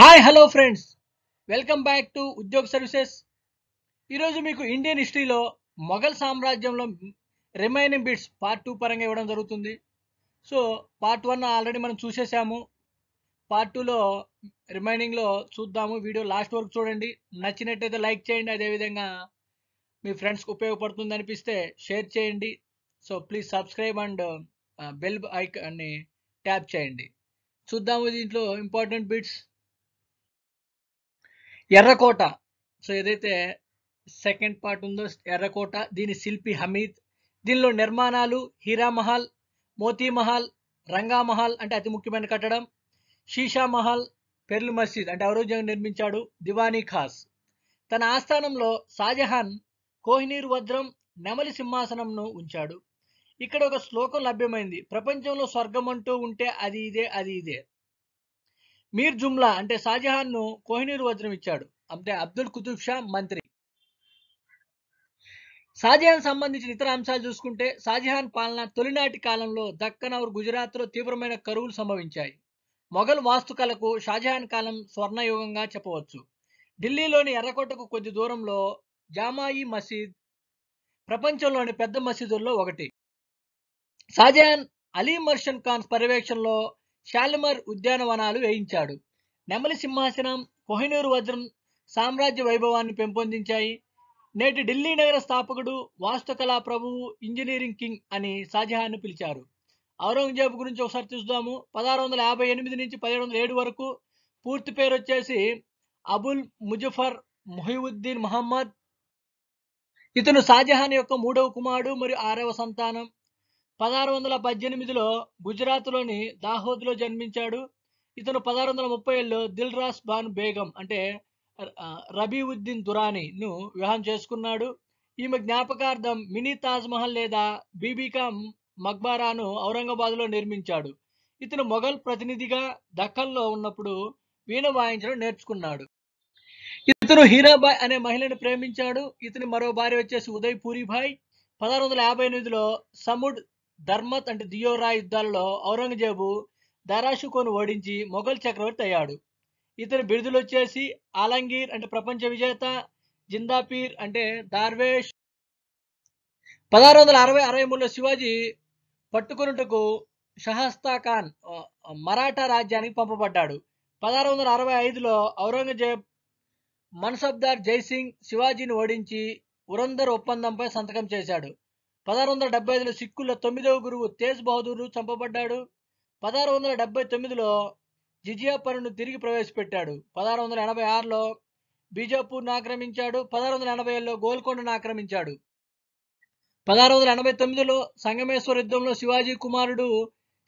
hi hello friends welcome back to Udyog services ఈరోజు మీకు Indian హిస్టరీలో మొఘల్ సామ్రాజ్యంలో రిమైనింగ్ బిట్స్ పార్ట్ టూ పరంగా ఇవ్వడం జరుగుతుంది సో పార్ట్ వన్ ఆల్రెడీ మనం చూసేసాము పార్ట్ టూలో రిమైనింగ్లో చూద్దాము వీడియో లాస్ట్ వరకు చూడండి నచ్చినట్టయితే లైక్ చేయండి అదేవిధంగా మీ ఫ్రెండ్స్కి ఉపయోగపడుతుంది అనిపిస్తే షేర్ చేయండి so please subscribe and bell అని ట్యాప్ చేయండి చూద్దాము దీంట్లో ఇంపార్టెంట్ బిట్స్ ఎర్రకోట సో ఏదైతే సెకండ్ పార్ట్ ఉందో ఎర్రకోట దీని శిల్పి హమీద్ దీనిలో నిర్మాణాలు హీరా మహల్ మోతీ మహల్ రంగా మహల్ అంటే అతి ముఖ్యమైన కట్టడం షీషా మహల్ పెర్లు మసీద్ అంటే ఔరంగజేబ్ నిర్మించాడు దివానీ ఖాస్ తన ఆస్థానంలో షాజహాన్ కోహినీర్ వజ్రం నెమలి సింహాసనంను ఉంచాడు ఇక్కడ ఒక శ్లోకం లభ్యమైంది ప్రపంచంలో స్వర్గం అంటూ ఉంటే అది ఇదే అది ఇదే మీర్ జుమ్లా అంటే షాజహాన్ ను కోహినూరు వజ్రం ఇచ్చాడు అంటే అబ్దుల్ కుతుబ్ షా మంత్రి షాజహాన్ సంబంధించిన ఇతర అంశాలు చూసుకుంటే షాజహాన్ పాలన తొలినాటి కాలంలో దక్కన్ గుజరాత్ లో తీవ్రమైన కరువులు సంభవించాయి మొఘల్ వాస్తుకలకు షాజహాన్ కాలం స్వర్ణయుగంగా చెప్పవచ్చు ఢిల్లీలోని ఎర్రకోటకు కొద్ది దూరంలో జామాయి మసీద్ ప్రపంచంలోని పెద్ద మసీదుల్లో ఒకటి షాజహాన్ అలీ మర్షన్ ఖాన్ పర్యవేక్షణలో షాలిమర్ ఉద్యానవనాలు వేయించాడు నెమలి సింహాసనం కోహినూరు వజ్రం సామ్రాజ్య వైభవాన్ని పెంపొందించాయి నేటి ఢిల్లీ నగర స్థాపకుడు వాస్తుకళా ప్రభువు ఇంజనీరింగ్ కింగ్ అని షాజహాన్ను పిలిచారు ఔరంగజేబ్ గురించి ఒకసారి చూద్దాము పదహారు వందల యాభై ఎనిమిది నుంచి పదిహేడు వందల ఏడు వరకు పూర్తి పేరు వచ్చేసి అబుల్ ముజఫర్ మొహిద్దీన్ మహమ్మద్ ఇతను షాజహాన్ యొక్క మూడవ కుమారుడు మరియు ఆరవ సంతానం పదహారు వందల పద్దెనిమిదిలో గుజరాత్లోని దాహోద్లో జన్మించాడు ఇతను పదహారు వందల ముప్పై ఏళ్ళలో దిల్రాస్ బాన్ బేగం అంటే రబీవుద్దీన్ ను వివాహం చేసుకున్నాడు ఈమె జ్ఞాపకార్థం మినీ తాజ్మహల్ లేదా బీబీకా మక్బారాను ఔరంగాబాద్లో నిర్మించాడు ఇతను మొఘల్ ప్రతినిధిగా దక్కన్లో ఉన్నప్పుడు వీణ వాయించడం నేర్చుకున్నాడు ఇతను హీరాబాయ్ అనే మహిళను ప్రేమించాడు ఇతని మరో భార్య వచ్చేసి ఉదయ్ పూరిభాయ్ పదహారు వందల యాభై ఎనిమిదిలో సముడ్ ధర్మత్ అంటే దియోరా యుద్ధాలలో ఔరంగజేబు దారాషుకోను ఓడించి మొఘల్ చక్రవర్తి అయ్యాడు ఇతని బిరుదులు వచ్చేసి ఆలంగీర్ అంటే ప్రపంచ విజేత జిందాపీర్ అంటే దార్వేష్ పదహారు వందల అరవై అరవై మూడులో శివాజీ పట్టుకొనుటకు షహస్తా ఖాన్ మరాఠా రాజ్యానికి పంపబడ్డాడు పదహారు వందల అరవై ఐదులో ఔరంగజేబ్ మన్సబ్దార్ జైసింగ్ శివాజీని ఓడించి ఉరందర్ ఒప్పందంపై సంతకం చేశాడు పదహారు వందల డెబ్బై ఐదులో సిక్కుల తొమ్మిదవ గురువు తేజ్ బహదూర్ చంపబడ్డాడు పదహారు వందల డెబ్బై తొమ్మిదిలో జిజియా పనును తిరిగి ప్రవేశపెట్టాడు పదహారు వందల ఎనభై ఆరులో బీజాపూర్ను ఆక్రమించాడు పదహారు వందల ఎనభై ఏడులో గోల్కొండను ఆక్రమించాడు పదహారు వందల ఎనభై తొమ్మిదిలో సంగమేశ్వర యుద్ధంలో శివాజీ కుమారుడు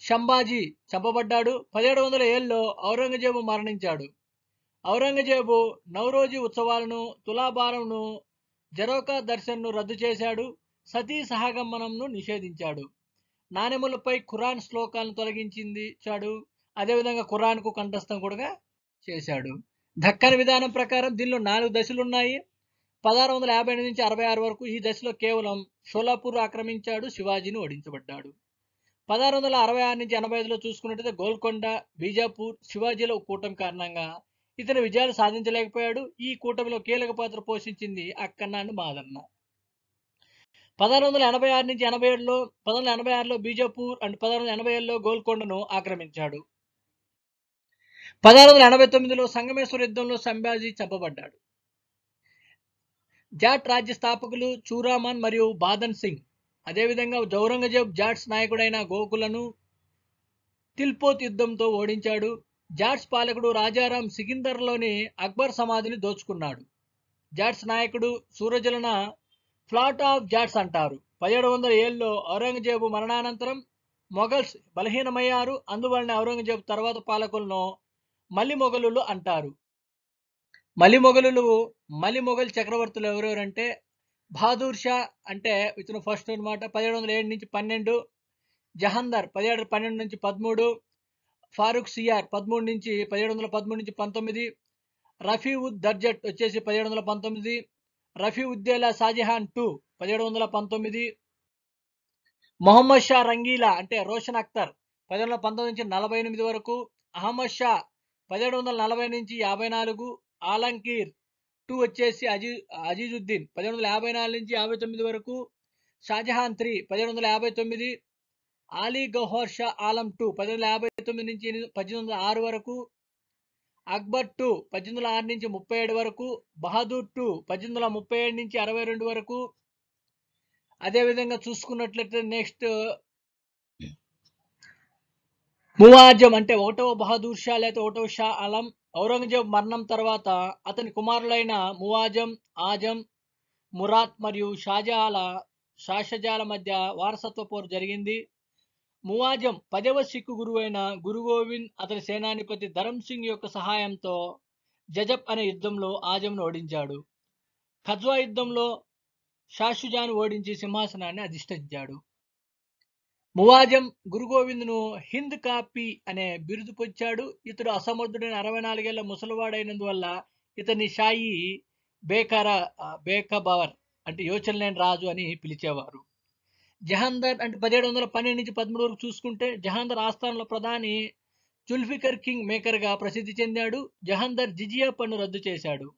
షంబాజీ చంపబడ్డాడు పదిహేడు వందల ఏళ్ళలో ఔరంగజేబు మరణించాడు ఔరంగజేబు నవరోజీ ఉత్సవాలను తులాభారంను జరోకా దర్శన్ను రద్దు చేశాడు సతీ సహగమనంను నిషేధించాడు నాణెములపై ఖురాన్ శ్లోకాలను తొలగించింది చాడు అదేవిధంగా ఖురాన్కు కంఠస్థం కూడా చేశాడు దక్కన్ విధానం ప్రకారం దీనిలో నాలుగు దశలు ఉన్నాయి పదహారు వందల యాభై ఎనిమిది నుంచి అరవై ఆరు వరకు ఈ దశలో కేవలం షోలాపూర్ ఆక్రమించాడు శివాజీని ఓడించబడ్డాడు పదహారు వందల అరవై ఆరు నుంచి ఎనభై ఐదులో చూసుకున్నట్లయితే గోల్కొండ బీజాపూర్ శివాజీలో కూటమి కారణంగా ఇతని విజయాలు సాధించలేకపోయాడు ఈ కూటమిలో కీలక పాత్ర పోషించింది అక్కన్నాడు అండ్ మాదన్న పదహారు వందల ఎనభై ఆరు నుంచి ఎనభై ఏడులో పదహారు వందల ఎనభై ఆరులో బీజాపూర్ అండ్ పదహారు వందల ఎనభై ఏడులో గోల్కొండను ఆక్రమించాడు పదహారు వందల ఎనభై తొమ్మిదిలో సంగమేశ్వర యుద్ధంలో సంభాజీ చెప్పబడ్డాడు జాట్ రాజ్య స్థాపకులు చూరామన్ మరియు బాదన్ సింగ్ అదేవిధంగా జౌరంగజేబ్ జాట్స్ నాయకుడైన గోకులను తిల్పోత్ యుద్ధంతో ఓడించాడు జాట్స్ పాలకుడు రాజారాం సికిందర్లోని అక్బర్ సమాధిని దోచుకున్నాడు జాట్స్ నాయకుడు సూరజలన ఫ్లాట్ ఆఫ్ జాట్స్ అంటారు పదిహేడు వందల ఏళ్ళలో ఔరంగజేబు మరణానంతరం మొఘల్స్ బలహీనమయ్యారు అందువలన ఔరంగజేబు తర్వాత పాలకులను మలిమొగలులు అంటారు మలిమొగలులు మలిమొగల్ చక్రవర్తులు ఎవరెవరంటే బహదూర్ షా అంటే ఇతను ఫస్ట్ అనమాట పదిహేడు వందల ఏడు నుంచి పన్నెండు జహందర్ పదిహేడు పన్నెండు నుంచి పదమూడు ఫారూక్ సియార్ పదమూడు నుంచి పదిహేడు వందల పదమూడు నుంచి పంతొమ్మిది రఫీవుద్ దర్జట్ వచ్చేసి పదిహేడు వందల పంతొమ్మిది రఫీ ఉద్దేలా షాజహాన్ టూ పదిహేడు వందల పంతొమ్మిది మొహమ్మద్ షా రంగీలా అంటే రోషన్ అఖ్తర్ పదిహేడు వందల పంతొమ్మిది నుంచి నలభై ఎనిమిది వరకు అహ్మద్ షా పదిహేడు వందల నలభై నుంచి యాభై నాలుగు ఆలంకీర్ టూ వచ్చేసి అజీ అజీజుద్దీన్ పదిహేడు వందల యాభై నాలుగు నుంచి యాభై తొమ్మిది వరకు షాజహాన్ త్రీ పదిహేడు వందల యాభై తొమ్మిది ఆలీ గౌహర్ షా ఆలం టూ పదిహేడు వందల యాభై తొమ్మిది నుంచి పద్దెనిమిది వందల ఆరు వరకు అక్బర్ టు పద్దెనిమిది వందల ఆరు నుంచి ముప్పై ఏడు వరకు బహదూర్ టు పద్దెనిమిది వందల ముప్పై ఏడు నుంచి అరవై రెండు వరకు అదేవిధంగా చూసుకున్నట్లయితే నెక్స్ట్ మువాజం అంటే ఒకటవ బహదూర్ షా లేదా ఒకటవ షా అలం ఔరంగజేబ్ మరణం తర్వాత అతని కుమారులైన మువాజం ఆజం మురాత్ మరియు షాజాల షాషజాల మధ్య వారసత్వ పోరు జరిగింది మువాజం పదవ సిక్కు గురువైన గురు గోవింద్ అతని సేనాధిపతి ధరమ్ సింగ్ యొక్క సహాయంతో జజబ్ అనే యుద్ధంలో ఆజంను ఓడించాడు ఖజ్వా యుద్ధంలో షాషుజాను ఓడించి సింహాసనాన్ని అధిష్ఠించాడు మువాజం గురు గోవింద్ను హింద్ కాపీ అనే బిరుదు పొచ్చాడు ఇతడు అసమర్థుడైన అరవై నాలుగేళ్ల ముసలివాడైనందువల్ల ఇతని షాయి బేకార బేకబవర్ అంటే యోచనలేని రాజు అని పిలిచేవారు జహాందర్ అంటే పదిహేడు వందల పన్నెండు నుంచి పదమూడు వరకు చూసుకుంటే జహాందర్ ఆస్థానంలో ప్రధాని జుల్ఫికర్ కింగ్ మేకర్గా ప్రసిద్ధి చెందాడు జహాందర్ జిజియా పన్ను రద్దు చేశాడు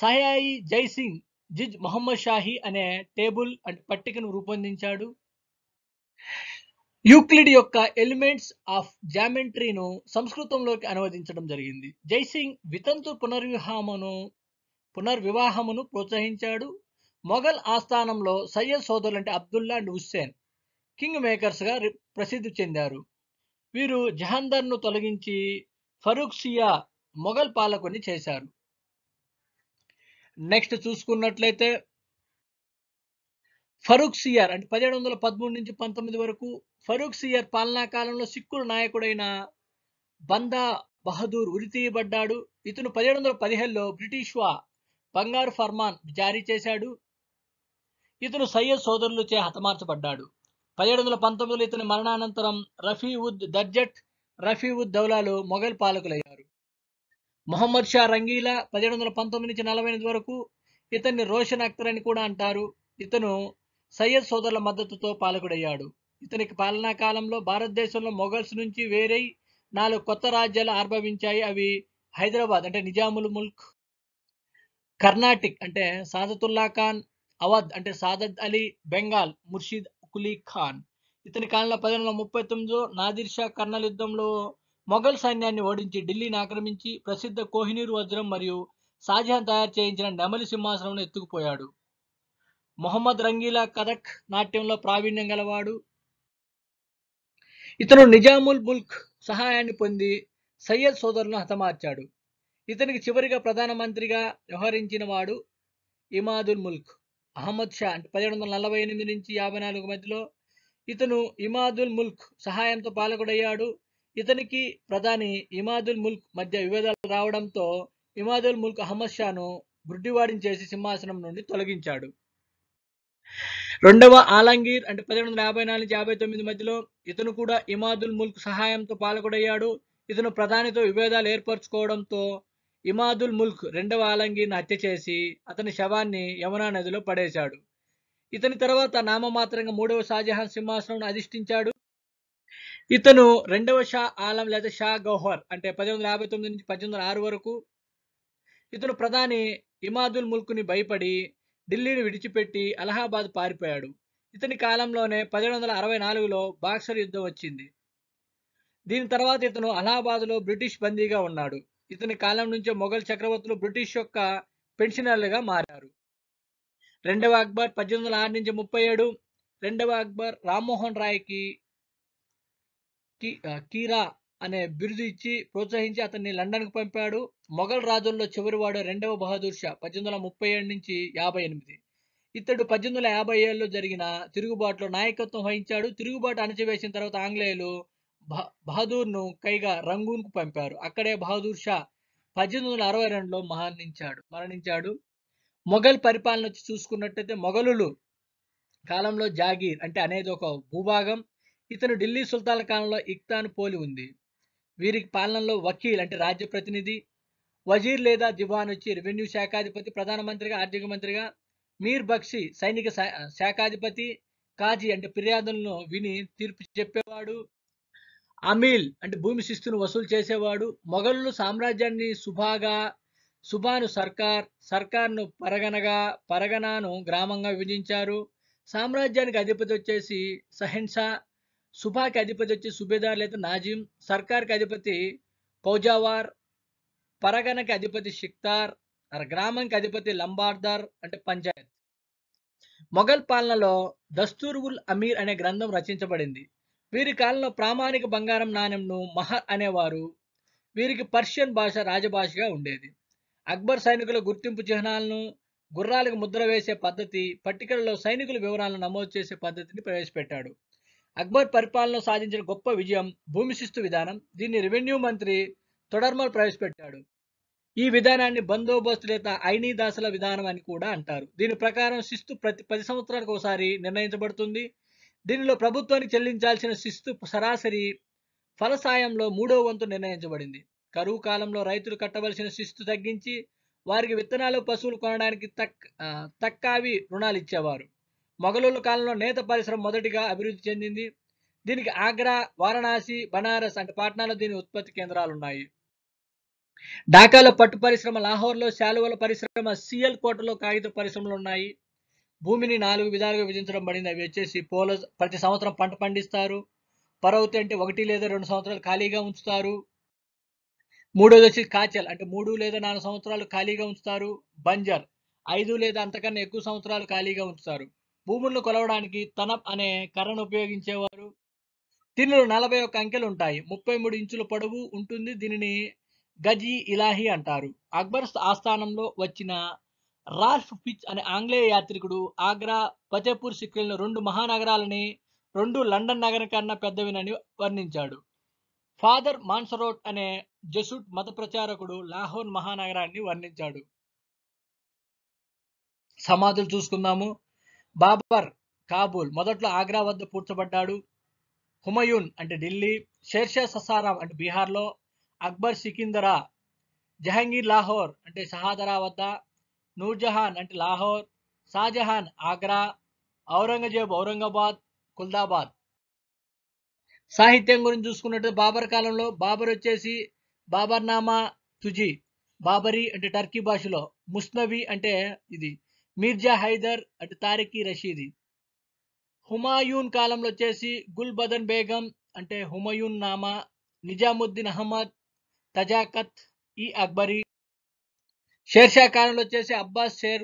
సహాయి జై సింగ్ జిజ్ మొహమ్మద్ షాహీ అనే టేబుల్ అంటే పట్టికను రూపొందించాడు యూక్లిడ్ యొక్క ఎలిమెంట్స్ ఆఫ్ జామెంట్రీను సంస్కృతంలోకి అనువదించడం జరిగింది జైసింగ్ వితంతు పునర్వ్యూహమును పునర్వివాహమును ప్రోత్సహించాడు మొఘల్ ఆస్థానంలో సయ్యద్ అంటే అబ్దుల్లా అండ్ హుస్సేన్ కింగ్ మేకర్స్గా ప్రసిద్ధి చెందారు వీరు ను తొలగించి ఫరూక్సియా మొఘల్ పాలకుని చేశారు నెక్స్ట్ చూసుకున్నట్లయితే ఫరూక్ సియార్ అంటే పదిహేడు వందల పదమూడు నుంచి పంతొమ్మిది వరకు ఫరూక్ సియార్ పాలనా కాలంలో సిక్కుల నాయకుడైన బందా బహదూర్ ఉరితీయబడ్డాడు ఇతను పదిహేడు వందల పదిహేడులో బ్రిటిష్ వా బంగారు ఫర్మాన్ జారీ చేశాడు ఇతను సయ్యద్ సోదరులచే హతమార్చబడ్డాడు పదిహేడు వందల పంతొమ్మిదిలో ఇతని మరణానంతరం రఫీ ఉద్ దర్జట్ రఫీ ఉద్ దౌలాలు మొఘల్ పాలకులయ్యారు మొహమ్మద్ షా రంగీలా పదిహేడు వందల పంతొమ్మిది నుంచి నలభై ఎనిమిది వరకు ఇతన్ని రోషన్ అఖ్తర్ అని కూడా అంటారు ఇతను సయ్యద్ సోదరుల మద్దతుతో పాలకుడయ్యాడు ఇతనికి పాలనా కాలంలో భారతదేశంలో మొఘల్స్ నుంచి వేరే నాలుగు కొత్త రాజ్యాలు ఆర్భవించాయి అవి హైదరాబాద్ అంటే నిజాముల్ ముల్క్ కర్ణాటిక్ అంటే సాదతుల్లా ఖాన్ అవధ్ అంటే సాదత్ అలీ బెంగాల్ ముర్షిద్ కులీ ఖాన్ ఇతని కాలంలో పదిహేను వందల ముప్పై తొమ్మిదిలో నాదిర్ షా కర్నల్ యుద్ధంలో మొఘల్ సైన్యాన్ని ఓడించి ఢిల్లీని ఆక్రమించి ప్రసిద్ధ కోహినీరు వజ్రం మరియు షాజహాన్ తయారు చేయించిన నెమలి సింహాసనంను ఎత్తుకుపోయాడు మొహమ్మద్ రంగీలా కథక్ నాట్యంలో ప్రావీణ్యం గలవాడు ఇతను నిజాముల్ ముల్క్ సహాయాన్ని పొంది సయ్యద్ సోదరులను హతమార్చాడు ఇతనికి చివరిగా ప్రధానమంత్రిగా వ్యవహరించిన వాడు ఇమాదుల్ ముల్క్ అహ్మద్ షా అంటే పదిహేడు వందల నలభై ఎనిమిది నుంచి యాభై నాలుగు మధ్యలో ఇతను ఇమాదుల్ ముల్క్ సహాయంతో పాలకుడయ్యాడు ఇతనికి ప్రధాని ఇమాదుల్ ముల్క్ మధ్య విభేదాలు రావడంతో ఇమాదుల్ ముల్క్ అహ్మద్ షాను బుడ్డివాడిని చేసి సింహాసనం నుండి తొలగించాడు రెండవ ఆలంగీర్ అంటే పదిహేడు వందల యాభై నాలుగు నుంచి యాభై తొమ్మిది మధ్యలో ఇతను కూడా ఇమాదుల్ ముల్క్ సహాయంతో పాలకుడయ్యాడు ఇతను ప్రధానితో విభేదాలు ఏర్పరచుకోవడంతో ఇమాదుల్ ముల్క్ రెండవ ఆలంగిని హత్య చేసి అతని శవాన్ని యమునా నదిలో పడేశాడు ఇతని తర్వాత నామమాత్రంగా మూడవ షాజహాన్ సింహాసనం అధిష్ఠించాడు ఇతను రెండవ షా ఆలం లేదా షా గౌహర్ అంటే పద్దెనిమిది యాభై తొమ్మిది నుంచి పద్దెనిమిది ఆరు వరకు ఇతను ప్రధాని ఇమాదుల్ ముల్క్ని భయపడి ఢిల్లీని విడిచిపెట్టి అలహాబాద్ పారిపోయాడు ఇతని కాలంలోనే పదిహేడు వందల అరవై నాలుగులో బాక్సర్ యుద్ధం వచ్చింది దీని తర్వాత ఇతను అలహాబాద్లో బ్రిటిష్ బందీగా ఉన్నాడు ఇతని కాలం నుంచే మొఘల్ చక్రవర్తులు బ్రిటిష్ యొక్క పెన్షనర్లుగా మారారు రెండవ అక్బర్ పద్దెనిమిది వందల ఆరు నుంచి ముప్పై ఏడు రెండవ అక్బర్ రామ్మోహన్ రాయ్కి కీరా అనే బిరుదు ఇచ్చి ప్రోత్సహించి అతన్ని లండన్కు పంపాడు మొఘల్ రాజుల్లో చివరివాడు రెండవ బహదూర్ షా పద్దెనిమిది వందల ముప్పై ఏడు నుంచి యాభై ఎనిమిది ఇతడు పద్దెనిమిది వందల యాభై ఏడులో జరిగిన తిరుగుబాటులో నాయకత్వం వహించాడు తిరుగుబాటు అణచివేసిన తర్వాత ఆంగ్లేయులు బహదూర్ను కైగా రంగూన్కు పంపారు అక్కడే బహదూర్ షా పద్దెనిమిది వందల అరవై రెండులో మరణించాడు మరణించాడు మొఘల్ పరిపాలన వచ్చి చూసుకున్నట్టయితే మొఘలులు కాలంలో జాగీర్ అంటే అనేది ఒక భూభాగం ఇతను ఢిల్లీ సుల్తాన్ కాలంలో ఇక్తాను పోలి ఉంది వీరికి పాలనలో వకీల్ అంటే రాజ్య ప్రతినిధి వజీర్ లేదా దివాన్ వచ్చి రెవెన్యూ శాఖాధిపతి ప్రధానమంత్రిగా ఆర్థిక మంత్రిగా మీర్ బక్షి సైనిక శాఖాధిపతి కాజీ అంటే ఫిర్యాదులను విని తీర్పు చెప్పేవాడు అమీల్ అంటే భూమి శిస్తును వసూలు చేసేవాడు మొఘలు సామ్రాజ్యాన్ని సుభాగా సుభాను సర్కార్ సర్కార్ను పరగనగా పరగనాను గ్రామంగా విభజించారు సామ్రాజ్యానికి అధిపతి వచ్చేసి సహెన్సా సుభాకి అధిపతి వచ్చి సుబేదార్ లేదా సర్కార్ సర్కార్కి అధిపతి పౌజావార్ పరగనకి అధిపతి షిక్తార్ గ్రామంకి అధిపతి లంబార్దార్ అంటే పంచాయత్ మొఘల్ పాలనలో దస్తూర్ ఉల్ అమీర్ అనే గ్రంథం రచించబడింది వీరి కాలంలో ప్రామాణిక బంగారం నాణ్యంను మహర్ అనేవారు వీరికి పర్షియన్ భాష రాజభాషగా ఉండేది అక్బర్ సైనికుల గుర్తింపు చిహ్నాలను గుర్రాలకు ముద్ర వేసే పద్ధతి పట్టికలలో సైనికుల వివరాలను నమోదు చేసే పద్ధతిని ప్రవేశపెట్టాడు అక్బర్ పరిపాలన సాధించిన గొప్ప విజయం భూమి శిస్తు విధానం దీన్ని రెవెన్యూ మంత్రి తొడర్మల్ ప్రవేశపెట్టాడు ఈ విధానాన్ని బందోబస్తు లేదా ఐనీ దాసల విధానం అని కూడా అంటారు దీని ప్రకారం శిస్తు ప్రతి పది సంవత్సరాలకు ఒకసారి నిర్ణయించబడుతుంది దీనిలో ప్రభుత్వానికి చెల్లించాల్సిన శిస్తు సరాసరి ఫలసాయంలో మూడో వంతు నిర్ణయించబడింది కరువు కాలంలో రైతులు కట్టవలసిన శిస్తు తగ్గించి వారికి విత్తనాలు పశువులు కొనడానికి తక్ తక్కావి రుణాలు ఇచ్చేవారు మొఘలుల కాలంలో నేత పరిశ్రమ మొదటిగా అభివృద్ధి చెందింది దీనికి ఆగ్రా వారణాసి బనారస్ అంటే పాట్నాలో దీని ఉత్పత్తి కేంద్రాలు ఉన్నాయి ఢాకాలో పట్టు పరిశ్రమ లాహోర్లో శాలువల పరిశ్రమ సిఎల్ కోటలో కాగిత పరిశ్రమలు ఉన్నాయి భూమిని నాలుగు విధాలుగా విభజించడం పడింది అవి వచ్చేసి పోలస్ ప్రతి సంవత్సరం పంట పండిస్తారు పరవతి అంటే ఒకటి లేదా రెండు సంవత్సరాలు ఖాళీగా ఉంచుతారు మూడోది వచ్చి కాచల్ అంటే మూడు లేదా నాలుగు సంవత్సరాలు ఖాళీగా ఉంచుతారు బంజర్ ఐదు లేదా అంతకన్నా ఎక్కువ సంవత్సరాలు ఖాళీగా ఉంచుతారు భూములను కొలవడానికి తనప్ అనే కర్రను ఉపయోగించేవారు దీనిలో నలభై ఒక్క అంకెలు ఉంటాయి ముప్పై మూడు ఇంచుల పొడవు ఉంటుంది దీనిని గజీ ఇలాహి అంటారు అక్బర్ ఆస్థానంలో వచ్చిన రాల్ఫ్ ఫిచ్ అనే ఆంగ్లేయ యాత్రికుడు ఆగ్రా ఫతేపూర్ సిక్రీలను రెండు మహానగరాలని రెండు లండన్ నగరం కన్నా పెద్దవినని వర్ణించాడు ఫాదర్ మాన్సరోట్ అనే జెసుట్ మత ప్రచారకుడు లాహోర్ మహానగరాన్ని వర్ణించాడు సమాధులు చూసుకుందాము బాబర్ కాబూల్ మొదట్లో ఆగ్రా వద్ద పూడ్చబడ్డాడు హుమయూన్ అంటే ఢిల్లీ షేర్షా ససారాం అంటే బీహార్లో అక్బర్ సికిందరా జహంగీర్ లాహోర్ అంటే షహాదరా వద్ద నూర్జహాన్ అంటే లాహోర్ షాజహాన్ ఆగ్రా ఔరంగజేబ్ ఔరంగాబాద్ కుల్దాబాద్ సాహిత్యం గురించి చూసుకున్నట్టు బాబర్ కాలంలో బాబర్ వచ్చేసి బాబర్నామా తుజీ బాబరి అంటే టర్కీ భాషలో ముస్నవి అంటే ఇది మీర్జా హైదర్ అంటే తారిఖీ రషీది హుమాయూన్ కాలంలో వచ్చేసి గుల్ బదన్ బేగం అంటే హుమయూన్ నామా నిజాముద్దీన్ అహ్మద్ తజాకత్ ఈ అక్బరీ షేర్షా కాలంలో వచ్చేసి అబ్బాస్ షేర్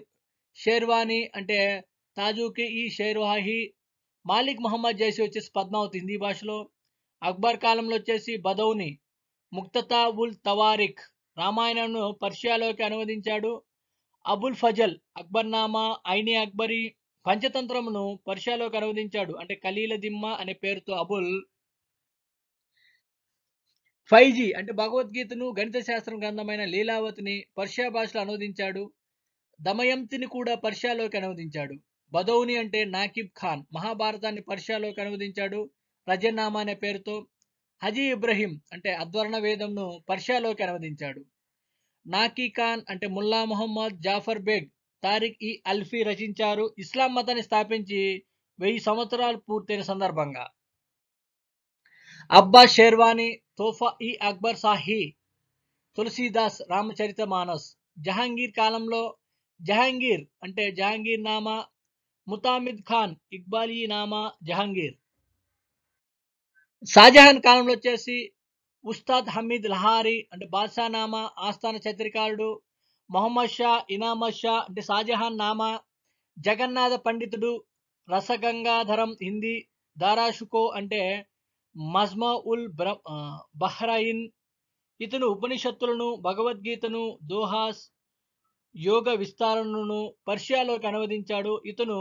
షేర్వానీ అంటే తాజూకి ఈ షేర్వాహి మాలిక్ మహమ్మద్ జైసి వచ్చేసి పద్మావతి హిందీ భాషలో అక్బర్ కాలంలో వచ్చేసి బదౌని ముక్తతా ఉల్ తవారిక్ రామాయణంను పర్షియాలోకి అనువదించాడు అబుల్ ఫజల్ అక్బర్ నామా ఐని అక్బరి పంచతంత్రమును పర్షియాలోకి అనువదించాడు అంటే కలీల దిమ్మ అనే పేరుతో అబుల్ ఫైవ్ జీ అంటే భగవద్గీతను గణిత శాస్త్రం గ్రంథమైన లీలావతిని పర్షియా భాషలో అనువదించాడు దమయంతిని కూడా పర్షియాలోకి అనువదించాడు బదౌని అంటే నాకిబ్ ఖాన్ మహాభారతాన్ని పర్షియాలోకి అనువదించాడు రజనామా అనే పేరుతో హజీ ఇబ్రహీం అంటే అధ్వర్ణ వేదంను పర్షియాలోకి అనువదించాడు నాకీ ఖాన్ అంటే ముల్లా మొహమ్మద్ జాఫర్ బేగ్ తారిక్ ఈ అల్ఫీ రచించారు ఇస్లాం మతాన్ని స్థాపించి వెయ్యి సంవత్సరాలు పూర్తయిన సందర్భంగా అబ్బా షేర్వాణి తోఫా ఇ అక్బర్ సాహి తులసీదాస్ రామచరిత మానస్ జహాంగీర్ కాలంలో జహాంగీర్ అంటే జహాంగీర్ నామా ముతామిద్ ఖాన్ ఇక్బాలీ నామా జహాంగీర్ షాజహాన్ కాలంలో వచ్చేసి ఉస్తాద్ హమీద్ లహారి అంటే బాద్షా నామా ఆస్థాన చత్రికారుడు మొహమ్మద్ షా ఇనామద్ షా అంటే షాజహాన్ నామా జగన్నాథ పండితుడు రసగంగాధరం హిందీ దారాషుకో అంటే మజ్మా ఉల్ బహ్రాయిన్ ఇతను ఉపనిషత్తులను భగవద్గీతను దోహాస్ యోగ విస్తారణను పర్షియాలోకి అనువదించాడు ఇతను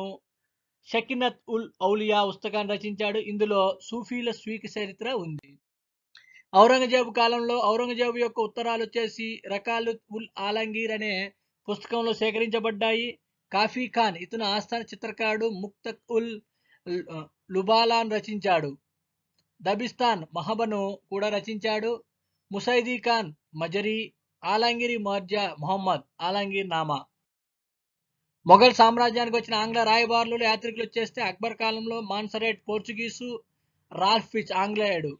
షకినత్ ఉల్ ఔలియా పుస్తకాన్ని రచించాడు ఇందులో సూఫీల స్వీక చరిత్ర ఉంది ఔరంగజేబు కాలంలో ఔరంగజేబు యొక్క ఉత్తరాలు వచ్చేసి రకాలు ఉల్ ఆలంగీర్ అనే పుస్తకంలో సేకరించబడ్డాయి కాఫీ ఖాన్ ఇతను ఆస్థాన చిత్రకారుడు ముక్త ఉల్ లుబాలాన్ రచించాడు దబిస్తాన్ మహబను కూడా రచించాడు ముసైదీ ఖాన్ మజరీ ఆలంగిరి మార్జా మొహమ్మద్ ఆలంగిర్ నామా మొఘల్ సామ్రాజ్యానికి వచ్చిన ఆంగ్ల రాయబారులు యాత్రికులు వచ్చేస్తే అక్బర్ కాలంలో మాన్సరేట్ పోర్చుగీసు రాల్ఫిచ్ ఆంగ్లేయుడు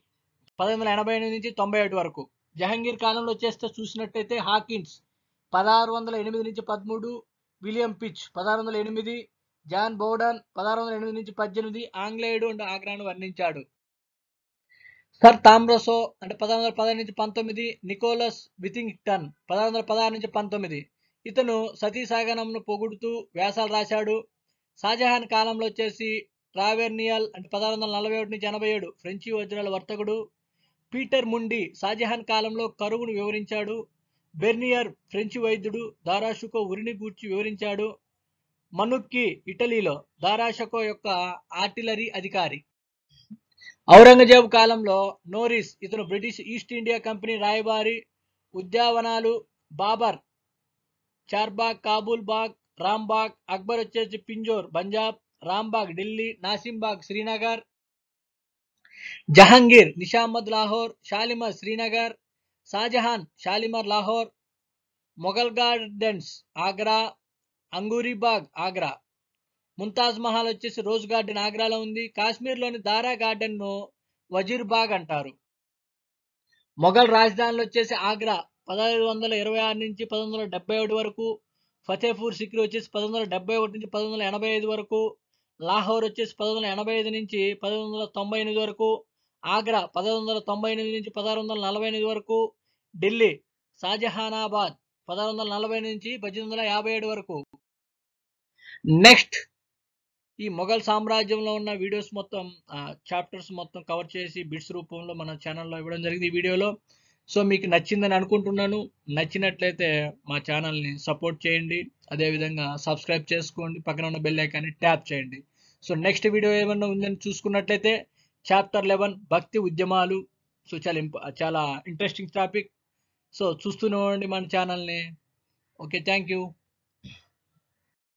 పదహైదు వందల ఎనభై ఎనిమిది నుంచి తొంభై ఏడు వరకు జహంగీర్ కాలంలో చేస్తే చూసినట్టయితే హాకిన్స్ పదహారు వందల ఎనిమిది నుంచి పదమూడు విలియం పిచ్ పదహారు వందల ఎనిమిది జాన్ బౌడాన్ పదహారు వందల ఎనిమిది నుంచి పద్దెనిమిది ఆంగ్లేయుడు అండ్ ఆగ్రాను వర్ణించాడు సర్ తామ్రోసో అంటే పదహారు వందల పదహారు నుంచి పంతొమ్మిది నికోలస్ విథింగ్టన్ పదహారు వందల పదహారు నుంచి పంతొమ్మిది ఇతను సతీసాగనంను పొగుడుతూ వ్యాసాలు రాశాడు షాజహాన్ కాలంలో వచ్చేసి ట్రావెర్నియల్ అంటే పదహారు వందల నలభై ఒకటి నుంచి ఎనభై ఏడు ఫ్రెంచి వజ్రాల వర్తకుడు పీటర్ ముండి షాజహాన్ కాలంలో కరువును వివరించాడు బెర్నియర్ ఫ్రెంచి వైద్యుడు దారాషుకో ఉరిని గూర్చి వివరించాడు మనుక్కి ఇటలీలో దారాషకో యొక్క ఆర్టిలరీ అధికారి ఔరంగజేబు కాలంలో నోరిస్ ఇతను బ్రిటిష్ ఈస్ట్ ఇండియా కంపెనీ రాయబారి ఉద్యానవనాలు బాబర్ చార్బాగ్ కాబూల్ బాగ్ రాంబాగ్ అక్బర్ వచ్చేసి పింజోర్ పంజాబ్ రాంబాగ్ ఢిల్లీ నాసింబాగ్ శ్రీనగర్ జహంగీర్ నిషామద్ లాహోర్ షాలిమర్ శ్రీనగర్ షాజహాన్ షాలిమర్ లాహోర్ మొఘల్ గార్డెన్స్ ఆగ్రా అంగూరిబాగ్ ఆగ్రా ముంతాజ్ మహల్ వచ్చేసి రోజ్ గార్డెన్ ఆగ్రాలో ఉంది కాశ్మీర్లోని దారా గార్డెన్ను వజీర్బాగ్ అంటారు మొఘల్ రాజధానిలో వచ్చేసి ఆగ్రా పదహైదు వందల ఇరవై ఆరు నుంచి పంతొమ్మిది వందల డెబ్బై ఒకటి వరకు ఫతేపూర్ సిక్రి వచ్చేసి పంతొమ్మిది వందల డెబ్బై ఒకటి నుంచి పంతొమ్మిది వందల ఎనభై ఐదు వరకు లాహోర్ వచ్చేసి పంతొమ్మిది వందల ఎనభై ఐదు నుంచి పంతొమ్మిది వందల తొంభై ఎనిమిది వరకు ఆగ్రా పదహారు వందల తొంభై ఎనిమిది నుంచి పదహారు వందల నలభై ఎనిమిది వరకు ఢిల్లీ షాజహానాబాద్ పదహారు వందల నలభై నుంచి పద్దెనిమిది వందల యాభై ఏడు వరకు నెక్స్ట్ ఈ మొఘల్ సామ్రాజ్యంలో ఉన్న వీడియోస్ మొత్తం చాప్టర్స్ మొత్తం కవర్ చేసి బిట్స్ రూపంలో మన ఛానల్లో ఇవ్వడం జరిగింది ఈ వీడియోలో సో మీకు నచ్చిందని అనుకుంటున్నాను నచ్చినట్లయితే మా ఛానల్ని సపోర్ట్ చేయండి అదేవిధంగా సబ్స్క్రైబ్ చేసుకోండి పక్కన ఉన్న బెల్ ఐకాన్ని ట్యాప్ చేయండి సో నెక్స్ట్ వీడియో ఏమన్నా ఉందని చూసుకున్నట్లయితే చాప్టర్ లెవెన్ భక్తి ఉద్యమాలు సో చాలా చాలా ఇంట్రెస్టింగ్ టాపిక్ సో చూస్తూనే ఉండండి మన ఛానల్ని ఓకే థ్యాంక్ యూ